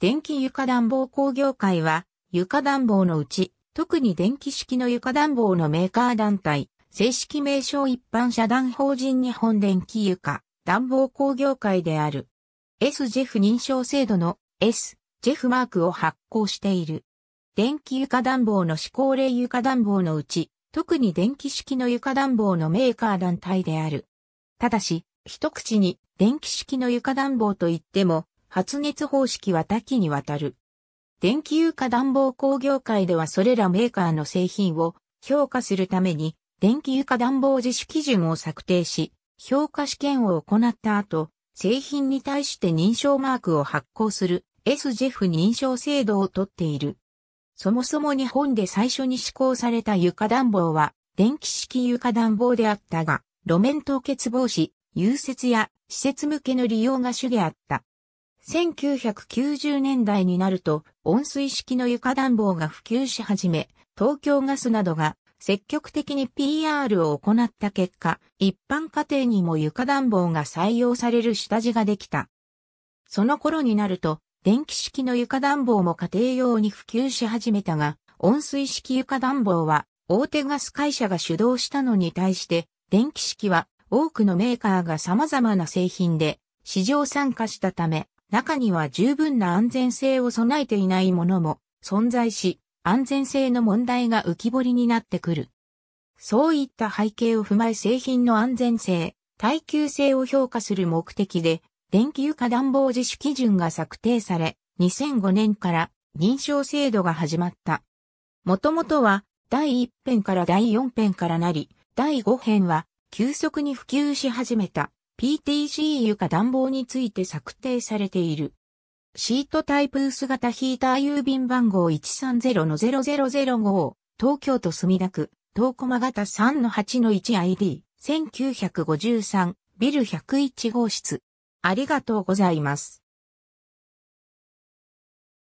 電気床暖房工業会は、床暖房のうち、特に電気式の床暖房のメーカー団体、正式名称一般社団法人日本電気床暖房工業会である。S ジェフ認証制度の S ジェフマークを発行している。電気床暖房の施行例床暖房のうち、特に電気式の床暖房のメーカー団体である。ただし、一口に電気式の床暖房といっても、発熱方式は多岐にわたる。電気油化暖房工業界ではそれらメーカーの製品を評価するために電気油化暖房自主基準を策定し、評価試験を行った後、製品に対して認証マークを発行する SJEF 認証制度をとっている。そもそも日本で最初に施行された床暖房は電気式床暖房であったが、路面凍結防止、融雪や施設向けの利用が主であった。1990年代になると温水式の床暖房が普及し始め、東京ガスなどが積極的に PR を行った結果、一般家庭にも床暖房が採用される下地ができた。その頃になると、電気式の床暖房も家庭用に普及し始めたが、温水式床暖房は大手ガス会社が主導したのに対して、電気式は多くのメーカーが様々な製品で市場参加したため、中には十分な安全性を備えていないものも存在し、安全性の問題が浮き彫りになってくる。そういった背景を踏まえ製品の安全性、耐久性を評価する目的で、電気床暖房自主基準が策定され、2005年から認証制度が始まった。もともとは第1編から第4編からなり、第5編は急速に普及し始めた。PTC 床暖房について策定されている。シートタイプ薄型ヒーター郵便番号130-0005、東京都墨田区、東駒型 3-8-1ID、1953、ビル101号室。ありがとうございます。